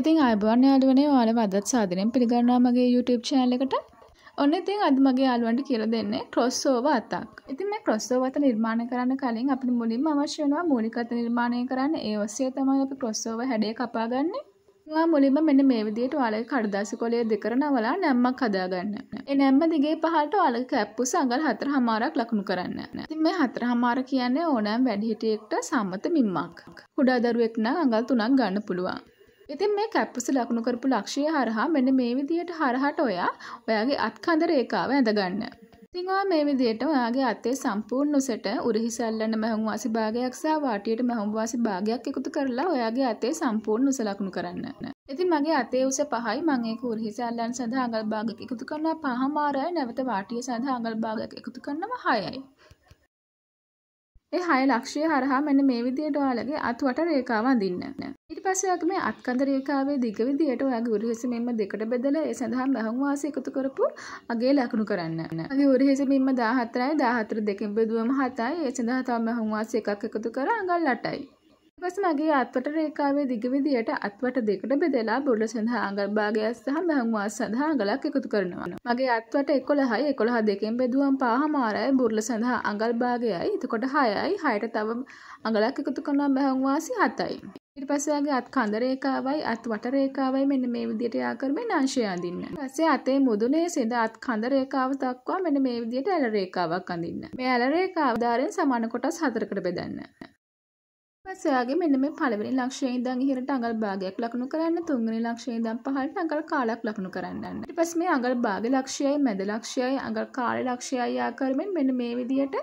ඉතින් අයිබෝන් යාලුවනේ ඔයාලව අදත් සාදරයෙන් පිළිගන්නවා මගේ YouTube channel එකට. ඔන්න ඉතින් අද මගේ යාළුවන්ට කියලා දෙන්නේ crossover අතක්. ඉතින් මේ crossover අත නිර්මාණය කරන්න කලින් අපිට මුලින්ම අවශ්‍ය වෙනවා මූලික අත නිර්මාණය කරන්න. ඒ ඔස්සේ තමයි අපි crossover හැඩය කපාගන්නේ. ඔයා මුලින්ම මෙන්න මේ විදිහට ඔයාලගේ කඩදාසි කොලය දෙකරනවලා නැම්මක් හදාගන්න. ඒ නැම්ම දිගේ පහළට ඔයාලගේ කැප්පුස අඟල් 4හමාරක් ලකුණු කරන්න. ඉතින් මේ 4හමාර කියන්නේ ඕනෑම වැඩිහිටියෙක්ට සම්මත මිම්මක්. කුඩා දරුවෙක් නම් අඟල් 3ක් ගන්න පුළුවන්. ඉතින් මේ කැප්පුස ලකුණු කරපු ලක්ෂය හරහා මෙන්න මේ විදියට හරහට ඔයා ඔයාගේ අත්කඳ රේඛාව ඇඳගන්න. ඉතිංවා මේ විදියට ඔයාගේ අත්තේ සම්පූර්ණ උසට උරහිසල්ලන්න මැහුම් වාසි භාගයක් සහ වාටියට මැහුම් වාසි භාගයක් එකතු කරලා ඔයාගේ අතේ සම්පූර්ණ උස ලකුණු කරන්න. ඉතින් මගේ අතේ උස පහයි මම ඒක උරහිසල්ලන් සඳහා අඟල් භාගයක් එකතු කරනවා පහ මාරයි නැවත වාටිය සඳහා අඟල් භාගයක් එකතු කරනවා 6යි. ඒ හය ලක්ෂය හරහා මෙන්න මේ විදියට ඔයාලගේ අත්වට රේඛාව අඳින්න. ඊට පස්සේ ඔයාගේ මේ අත්කඳ රේඛාවේ දිග විදියට ඔයාගේ උරහිස මෙන්න දෙකට බෙදලා ඒ සඳහා මහන් වාසය එකතු කරපු අගේ ලකුණු කරන්න. ඔයාගේ උරහිස මෙන්න 14යි 14 දෙකෙන් බෙදුවම 7යි ඒ සඳහා තව මහන් වාසය එකක් එකතු කරා අඟල් 8යි. පස මගේ අත්වට රේකාවේ දිගවිදියට අත්වට දෙකට බෙදලා බොඩ සඳහා අඟල් භාගයක් සහ මහංවා සඳහා අඟලක් එකතු කරනවා. මගේ අත්වට 11යි 11 දෙකෙන් බෙදුවම පහමාරයි බුර්ල සඳහා අඟල් භාගයයි. එතකොට 6යි 6ට තව අඟලක් එකතු කරනවා මහංවාසි 7යි. ඊට පස්සේ ආගේ අත් කඳ රේඛාවයි අත් වට රේඛාවයි මෙන්න මේ විදිහට යා කරමින් අංශය අඳින්න. ඊපස්සේ අතේ මුදුනේ සිට අත් කඳ රේඛාව දක්වා මෙන්න මේ විදිහට ඇල රේඛාවක් අඳින්න. මේ ඇල රේඛාව ආධාරයෙන් සමාන කොටස් හතරකට බෙදන්න. පස්සයාගේ මෙන්න මේ පළවෙනි ලක්ෂයේ ඉඳන් ඉහළට අඟල් භාගයක් ලකුණු කරන්න තුන්වෙනි ලක්ෂයේ ඉඳන් පහළට අඟල් කාලක් ලකුණු කරන්න. ඊට පස්සේ මේ අඟල් භාග ලක්ෂයයි මැද ලක්ෂයයි අඟල් කාල ලක්ෂයයි ආකාරයෙන් මෙන්න මේ විදිහට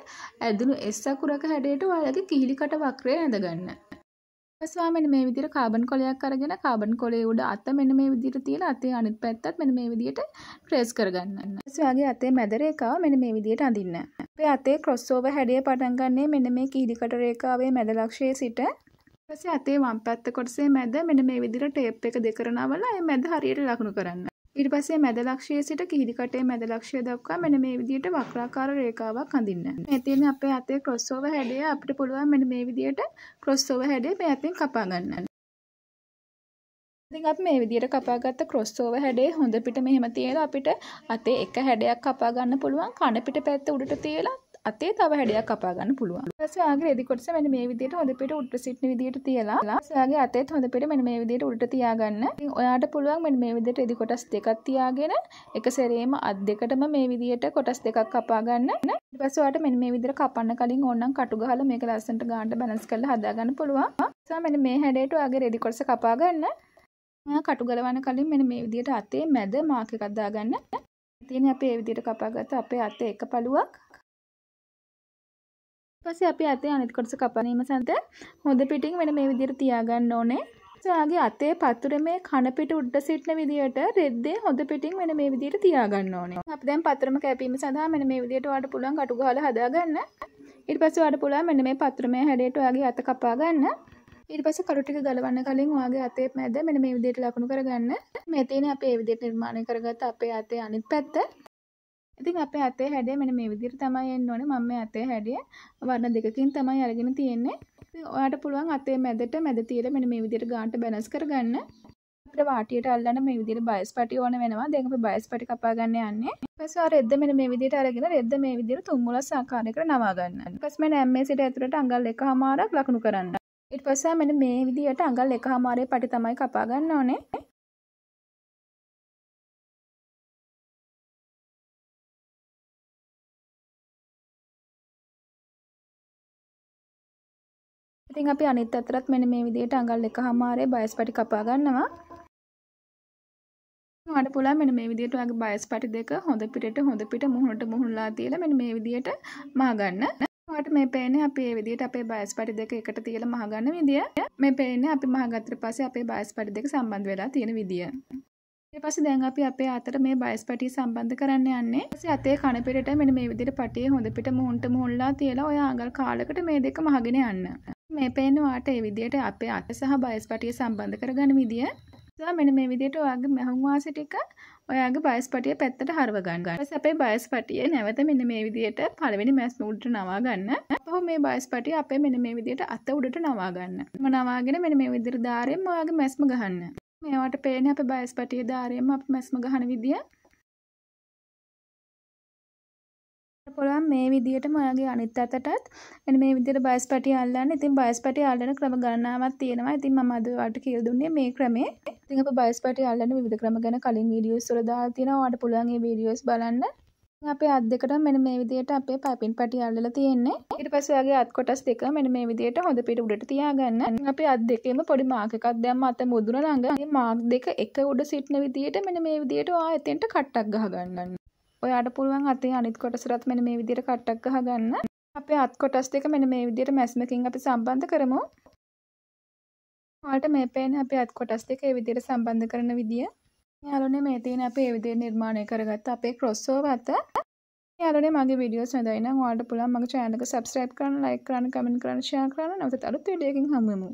ඇදුණු S අකුරක හැඩයට ඔයාලගේ කිහිලි කට වක්‍රය ඇඳ ගන්න. ස්වා මෙන්න මේ විදිහට කාබන් කොලයක් අරගෙන කාබන් කොලේ උඩ අත මෙන්න මේ විදිහට තියලා අතේ අනිත් පැත්තත් මෙන්න මේ විදිහට ප්‍රෙස් කරගන්න. ස්වාගේ අතේ මැද රේඛාව මෙන්න මේ විදිහට අඳින්න. අපේ අතේ ක්‍රොස් ඕවර් හැඩය පටන් ගන්නේ මෙන්න මේ කිහිලිකට රේඛාවේ මැද ලක්ෂයේ සිට ඊපස්සේ අතේ වම් පැත්ත කොටසේ මැද මෙන්න මේ විදිහට ටේප් එක දෙකරනවලා ඒ මැද හරියට ලකුණු කරන්න. ඊට පස්සේ මැද ලක්ෂයේ සිට කිහිලි කටේ මැද ලක්ෂය දක්වා මෙන්න මේ විදිහට වක්‍රාකාර රේඛාවක් අඳින්න. මේ තියෙන අපේ අතේ ක්‍රොස් ඕවර් හැඩය අපිට පුළුවන් මෙන්න මේ විදිහට ක්‍රොස් ඕවර් හැඩය මේ අතෙන් කපා ගන්න. ඉතින් අපි මේ විදිහට කපාගත්ත ක්‍රොස් ඕවර් හැඩේ හොඳ පිට මෙහෙම තියලා අපිට අතේ එක හැඩයක් කපා ගන්න පුළුවන් කන පිට පැත්ත උඩට තියලා අතේ තව හැඩයක් කපා ගන්න පුළුවන්. ඊට පස්සේ ආගේ රෙදි කොටස මෙන්න මේ විදිහට හොඳ පිට උඩට සිටින විදිහට තියලා ඔයාගේ අතේත් හොඳ පිට මෙන්න මේ විදිහට උඩට තියාගන්න. ඉතින් ඔයාට පුළුවන් මෙන්න මේ විදිහට රෙදි කොටස් දෙකක් තියාගෙන එක සැරේම අත් දෙකටම මේ විදිහට කොටස් දෙකක් කපා ගන්න. ඊට පස්සේ ඔයාට මෙන්න මේ විදිහට කපන්න කලින් ඕනනම් කටු ගහලා මේක ලස්සනට ගානට බැලන්ස් කරලා හදා ගන්න පුළුවන්. සා මෙන්න මේ හැඩයට ඔයාගේ රෙදි කොටස කපා ගන්න. කටු ගලවන කලින් මෙන්න මේ විදිහට අතේ මැද මාක් එකක් දාගන්න. ඉතින් අපි මේ විදිහට කපාගත්ත අපේ අතේ එක පළුවක් පස්සේ අපි අතේ අනිත් කොටස කපනීම සඳ හොඳ පිටින් වෙන මේ විදිහට තියාගන්න ඕනේ. ඔයාගේ අතේ පතුරේ මේ කන පිට උඩ සිටන විදිහට රෙද්දේ හොඳ පිටින් වෙන මේ විදිහට තියාගන්න ඕනේ. අපි දැන් පතරම කැපීම සඳහා මෙන්න මේ විදිහට ඔයාලට පුළුවන් කටු ගහලා හදාගන්න. ඊට පස්සේ ඔයාලට පුළුවන් මෙන්න මේ පතරමේ හැඩයට ඔයාගේ අත කපා ගන්න. ඊට පස්සේ කළු ටික ගලවන්න කලින් ඔයාගේ අතේ මැද මෙන්න මේ විදිහට ලකුණු කරගන්න. මේ තියෙන අපේ ඒ විදිහට නිර්මාණය කරගත්ත අපේ අතේ අනිත් පැත්ත. ඉතින් අපේ අතේ හැඩය මෙන්න මේ විදිහට තමයි එන්න ඕනේ. මම මේ අතේ හැඩය වර්ණ දෙකකින් තමයි අරගෙන තියෙන්නේ. ඔයාට පුළුවන් අතේ මැදට මැද තියලා මෙන්න මේ විදිහට ගානට බැලන්ස් කරගන්න. අපිට වාටියට අල්ලන්න මේ විදිහට බයස් පැටි ඕන වෙනවා. දැන් අපි බයස් පැටි කපා ගන්න යන්නේ. ඊපස්සේ ආ රෙද්ද මෙන්න මේ විදිහට අරගෙන රෙද්ද මේ විදිහට තුම්මුලස් ආකාරයකට නවා ගන්න. ඊපස්සේ මම ඇම්මේ සිට ඇතුළට අඟල් එකමාරක් ලකුණු කරන්න. ඊට පස්සේ මෙන්න මේ විදිහට අඟල් එකමාරේ පැටි තමයි කපා ගන්න ඕනේ. ඉතින් අපි අනිත් අතරත් මෙන්න මේ විදිහට අඟල් එක හමාරේ බයස් පැටි කපා ගන්නවා. මට පුළුවන් මෙන්න මේ විදිහට ඔයාගේ බයස් පැටි දෙක හොඳ පිටට හොඳ පිට මුහුණට මුහුණලා තියලා මෙන්න මේ විදිහට මහ ගන්න. ඔයාලට මේ පේන්නේ අපි මේ විදිහට අපේ බයස් පැටි දෙක එකට තියලා මහ ගන්න විදිය. මේ පේන්නේ අපි මහ ගත්තට පස්සේ අපේ බයස් පැටි දෙක සම්බන්ධ වෙලා තියෙන විදිය. ඊට පස්සේ දැන් අපි අපේ අතට මේ බයස් පැටි සම්බන්ධ කරන්න යන්නේ. ඊපස්සේ අතේ කන පිටට මෙන්න මේ විදිහට පටියේ හොඳ පිට මුහුණට මුහුණලා තියලා ඔය ආඟල් කාලයකට මේ දෙක මහගෙන යන්න. මේ පේන වාට ඒ විදිහට අපේ අත සහ බයස්පටිය සම්බන්ධ කරගන්න විදිය. සා මෙන්න මේ විදිහට ඔයාගේ මහුම් වාසි ටික ඔයාගේ බයස්පටිය පැත්තට හරව ගන්න. ඊපස් අපේ බයස්පටිය නැවත මෙන්න මේ විදිහට පළවෙනි මැස් මුඩට නවා ගන්න. පහු මේ බයස්පටිය අපේ මෙන්න මේ විදිහට අත උඩට නවා ගන්න. මම නවාගෙන මෙන්න මේ විදිහට ධාරයෙන් ඔයාගේ මැස්ම ගහන්න. මේවට පේන අපේ බයස්පටිය ධාරයෙන් අපි මැස්ම ගහන විදිය. පුළුවන් මේ විදිහටම ඔයාගේ අනිත් අතටත් එනි මේ විදිහට බයස් පැටි අල්ලන්න. ඉතින් බයස් පැටි අල්ලන ක්‍රම ගණනාවක් තියෙනවා. ඉතින් මම අද ඔයාලට කියලා දුන්නේ මේ ක්‍රමේ. ඉතින් අප බයස් පැටි අල්ලන විවිධ ක්‍රම ගැන කලින් වීඩියෝස් වල දාලා තියෙනවා. ඔයාලට පුළුවන් මේ වීඩියෝස් බලන්න. අපේ අත් දෙකට මෙන්න මේ විදිහට අපේ පපින් පැටි අල්ලලා තියෙන්නේ. ඊට පස්සේ ඔයාගේ අත් කොටස් දෙක මෙන්න මේ විදිහට හොඳ පිට උඩට තියාගන්න. අපේ අත් දෙකේම පොඩි මාක් එකක් දැම්ම අත මුදුන ළඟ. මේ මාක් දෙක එක උඩ සිටන විදිහට මෙන්න මේ විදිහට ඔයා එතෙන්ට කට්ටක් ගහගන්න. ඔයාට පුළුවන් අති අනිත් කොටසරත් මෙන මේ විදිර කට්ටක් ගහගන්න අපේ අත් කොටස් දෙක මෙන මේ විදියට මැස්මකින් අපි සම්බන්ධ කරමු ට මේ පේන අප අත් කොටස් දෙක විදිර සම්බන්ධ කරන විදිිය යාලුනේ මේ තියෙන අපේ විදිය නිර්මාණය කරගත්ත අපේ ක්‍රොස්සෝව අත යාලනේ මගේ විඩියෝ සඳයින වාට පුළන් මගේ චෑනක සබස්ක්‍රයිබ් කරන ලයි කරන්න කමෙන් කරන ශයා කරන නවත අලුත් විඩියකින් හමමු